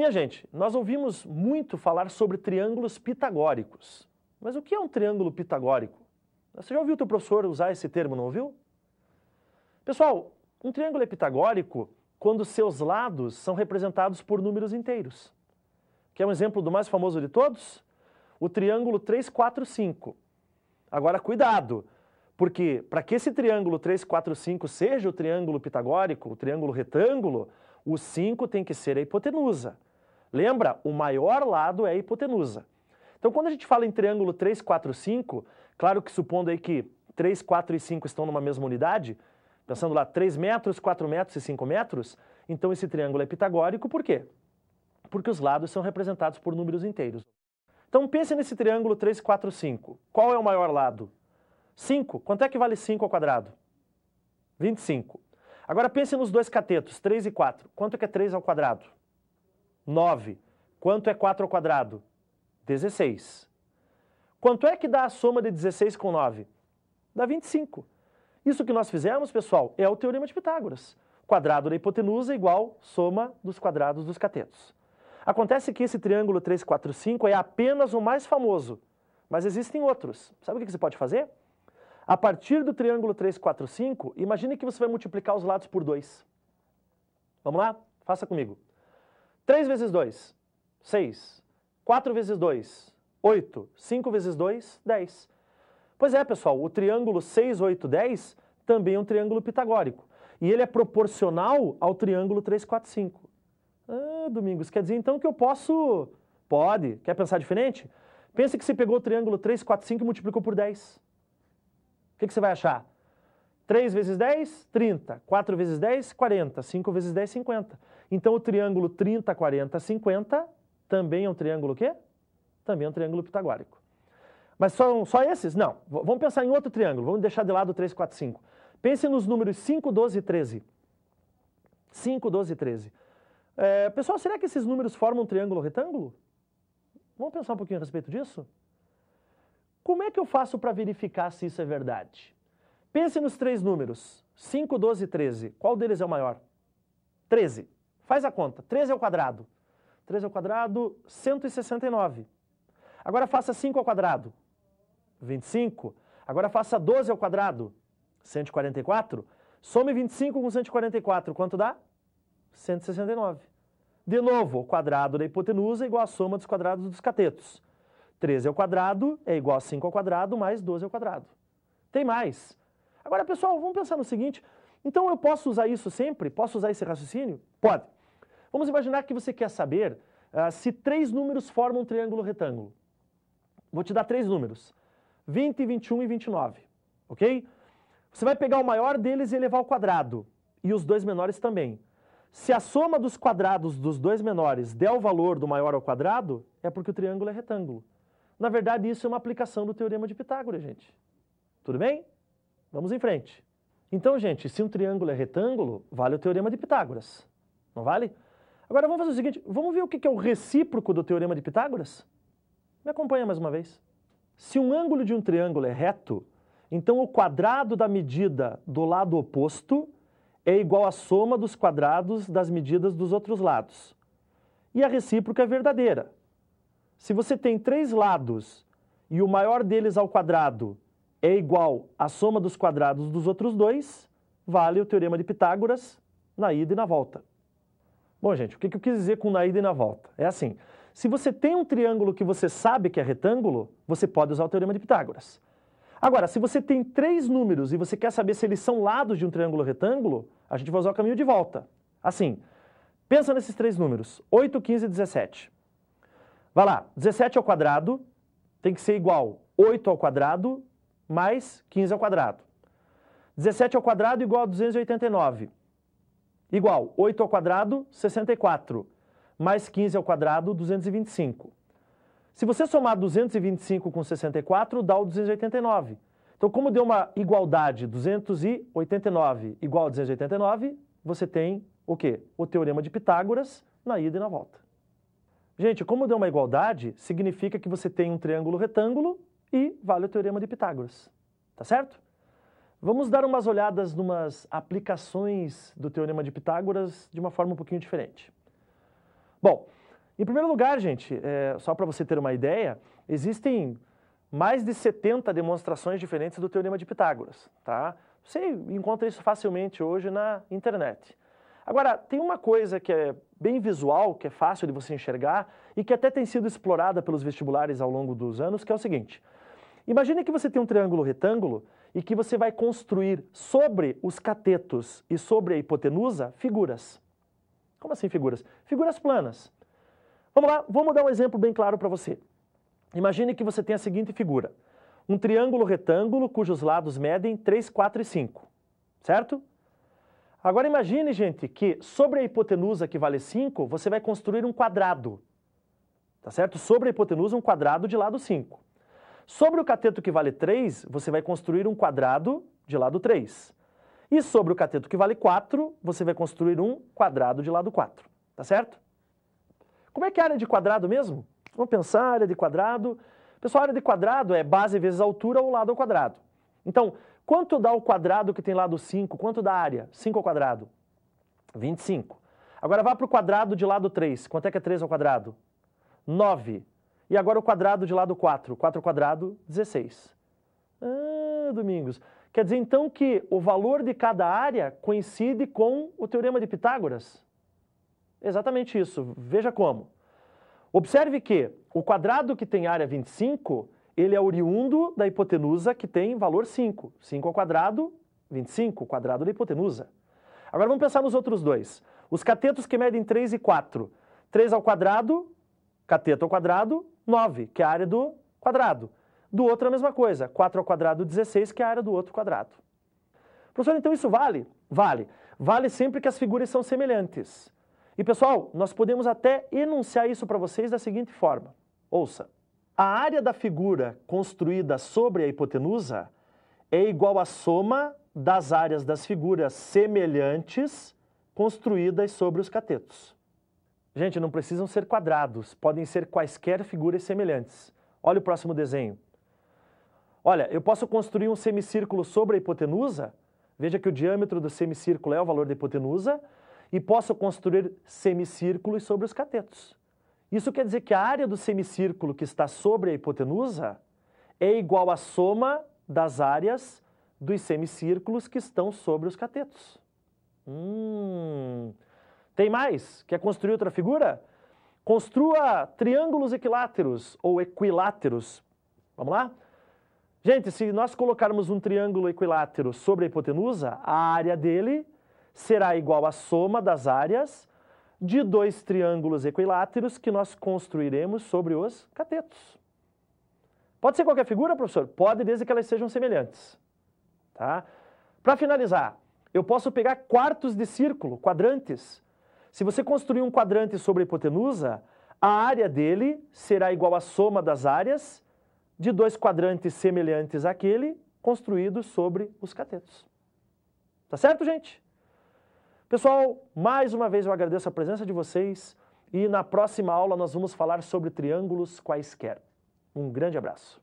Minha gente, nós ouvimos muito falar sobre triângulos pitagóricos. Mas o que é um triângulo pitagórico? Você já ouviu o teu professor usar esse termo, não ouviu? Pessoal, um triângulo é pitagórico quando seus lados são representados por números inteiros. Que é um exemplo do mais famoso de todos? O triângulo 345. Agora, cuidado, porque para que esse triângulo 345 seja o triângulo pitagórico, o triângulo retângulo, o 5 tem que ser a hipotenusa. Lembra? O maior lado é a hipotenusa. Então, quando a gente fala em triângulo 3, 4, 5, claro que supondo aí que 3, 4 e 5 estão numa mesma unidade, pensando lá 3 metros, 4 metros e 5 metros, então esse triângulo é pitagórico, por quê? Porque os lados são representados por números inteiros. Então pense nesse triângulo 3, 4, 5. Qual é o maior lado? 5. Quanto é que vale 5 ao quadrado? 25. Agora pense nos dois catetos, 3 e 4. Quanto é que é 3 ao quadrado? 9. Quanto é 4 ao quadrado? 16. Quanto é que dá a soma de 16 com 9? Dá 25. Isso que nós fizemos, pessoal, é o teorema de Pitágoras. Quadrado da hipotenusa igual soma dos quadrados dos catetos. Acontece que esse triângulo 345 é apenas o mais famoso, mas existem outros. Sabe o que você pode fazer? A partir do triângulo 345, imagine que você vai multiplicar os lados por 2. Vamos lá? Faça comigo. 3 vezes 2, 6. 4 vezes 2, 8. 5 vezes 2, 10. Pois é, pessoal, o triângulo 6, 8, 10 também é um triângulo pitagórico. E ele é proporcional ao triângulo 3, 4, 5. Ah, Domingos, quer dizer então que eu posso. Pode. Quer pensar diferente? Pensa que você pegou o triângulo 3, 4, 5 e multiplicou por 10. O que, que você vai achar? 3 vezes 10, 30. 4 vezes 10, 40. 5 vezes 10, 50. Então o triângulo 30, 40, 50 também é um triângulo quê? Também é um triângulo pitagórico. Mas são só esses? Não. Vamos pensar em outro triângulo. Vamos deixar de lado 3, 4, 5. Pense nos números 5, 12 e 13. 5, 12 e 13. É, pessoal, será que esses números formam um triângulo retângulo? Vamos pensar um pouquinho a respeito disso? Como é que eu faço para verificar se isso é verdade? Pense nos três números: 5, 12 e 13. Qual deles é o maior? 13. Faz a conta. 13 é é ao quadrado. 13 ao quadrado, 169. Agora faça 5 ao quadrado. 25. Agora faça 12 ao quadrado. 144. Some 25 com 144. Quanto dá? 169. De novo, o quadrado da hipotenusa é igual à soma dos quadrados dos catetos. 13 ao quadrado é igual a 5 ao quadrado mais 12 ao quadrado. Tem mais. Agora, pessoal, vamos pensar no seguinte: então eu posso usar isso sempre? Posso usar esse raciocínio? Pode. Vamos imaginar que você quer saber uh, se três números formam um triângulo retângulo. Vou te dar três números: 20, 21 e 29. Ok? Você vai pegar o maior deles e elevar ao quadrado, e os dois menores também. Se a soma dos quadrados dos dois menores der o valor do maior ao quadrado, é porque o triângulo é retângulo. Na verdade, isso é uma aplicação do teorema de Pitágoras, gente. Tudo bem? Vamos em frente. Então, gente, se um triângulo é retângulo, vale o teorema de Pitágoras. Não vale? Agora vamos fazer o seguinte: vamos ver o que é o recíproco do teorema de Pitágoras? Me acompanha mais uma vez. Se um ângulo de um triângulo é reto, então o quadrado da medida do lado oposto é igual à soma dos quadrados das medidas dos outros lados. E a recíproca é verdadeira. Se você tem três lados e o maior deles ao quadrado é igual à soma dos quadrados dos outros dois, vale o teorema de Pitágoras na ida e na volta. Bom, gente, o que eu quis dizer com na ida e na volta? É assim, se você tem um triângulo que você sabe que é retângulo, você pode usar o teorema de Pitágoras. Agora, se você tem três números e você quer saber se eles são lados de um triângulo retângulo, a gente vai usar o caminho de volta. Assim, pensa nesses três números, 8, 15 e 17. Vai lá, 17 ao quadrado tem que ser igual 8 ao quadrado mais 15 ao quadrado. 17 ao quadrado igual a 289. Igual 8 ao quadrado, 64. Mais 15 ao quadrado, 225. Se você somar 225 com 64, dá o 289. Então, como deu uma igualdade 289 igual a 289, você tem o quê? O teorema de Pitágoras na ida e na volta. Gente, como deu uma igualdade, significa que você tem um triângulo retângulo e vale o teorema de Pitágoras. Tá certo? Vamos dar umas olhadas numas aplicações do teorema de Pitágoras de uma forma um pouquinho diferente. Bom, em primeiro lugar, gente, é, só para você ter uma ideia, existem mais de 70 demonstrações diferentes do teorema de Pitágoras, tá? Você encontra isso facilmente hoje na internet. Agora, tem uma coisa que é bem visual, que é fácil de você enxergar e que até tem sido explorada pelos vestibulares ao longo dos anos, que é o seguinte: Imagine que você tem um triângulo retângulo e que você vai construir sobre os catetos e sobre a hipotenusa figuras. Como assim figuras? Figuras planas. Vamos lá, vamos dar um exemplo bem claro para você. Imagine que você tem a seguinte figura: um triângulo retângulo cujos lados medem 3, 4 e 5, certo? Agora imagine, gente, que sobre a hipotenusa que vale 5, você vai construir um quadrado. Tá certo? Sobre a hipotenusa, um quadrado de lado 5. Sobre o cateto que vale 3, você vai construir um quadrado de lado 3. E sobre o cateto que vale 4, você vai construir um quadrado de lado 4. Tá certo? Como é que é a área de quadrado mesmo? Vamos pensar, área de quadrado. Pessoal, a área de quadrado é base vezes altura ou lado ao quadrado. Então, quanto dá o quadrado que tem lado 5? Quanto dá a área? 5 ao quadrado. 25. Agora vá para o quadrado de lado 3. Quanto é que é 3 ao quadrado? 9. E agora o quadrado de lado 4. 4 quadrado, 16. Ah, Domingos. Quer dizer então que o valor de cada área coincide com o teorema de Pitágoras? Exatamente isso. Veja como. Observe que o quadrado que tem área 25, ele é oriundo da hipotenusa que tem valor 5. 5 ao quadrado, 25, quadrado da hipotenusa. Agora vamos pensar nos outros dois. Os catetos que medem 3 e 4. 3 ao quadrado, cateto ao quadrado, 9, que é a área do quadrado. Do outro a mesma coisa, 4 ao quadrado, 16, que é a área do outro quadrado. Professor, então isso vale? Vale. Vale sempre que as figuras são semelhantes. E pessoal, nós podemos até enunciar isso para vocês da seguinte forma. Ouça. A área da figura construída sobre a hipotenusa é igual à soma das áreas das figuras semelhantes construídas sobre os catetos. Gente, não precisam ser quadrados, podem ser quaisquer figuras semelhantes. Olha o próximo desenho. Olha, eu posso construir um semicírculo sobre a hipotenusa, veja que o diâmetro do semicírculo é o valor da hipotenusa, e posso construir semicírculos sobre os catetos. Isso quer dizer que a área do semicírculo que está sobre a hipotenusa é igual à soma das áreas dos semicírculos que estão sobre os catetos. Hum. Tem mais? Quer construir outra figura? Construa triângulos equiláteros ou equiláteros. Vamos lá? Gente, se nós colocarmos um triângulo equilátero sobre a hipotenusa, a área dele será igual à soma das áreas de dois triângulos equiláteros que nós construiremos sobre os catetos. Pode ser qualquer figura, professor? Pode, desde que elas sejam semelhantes. Tá? Para finalizar, eu posso pegar quartos de círculo, quadrantes, se você construir um quadrante sobre a hipotenusa, a área dele será igual à soma das áreas de dois quadrantes semelhantes àquele construídos sobre os catetos. Tá certo, gente? Pessoal, mais uma vez eu agradeço a presença de vocês e na próxima aula nós vamos falar sobre triângulos quaisquer. Um grande abraço.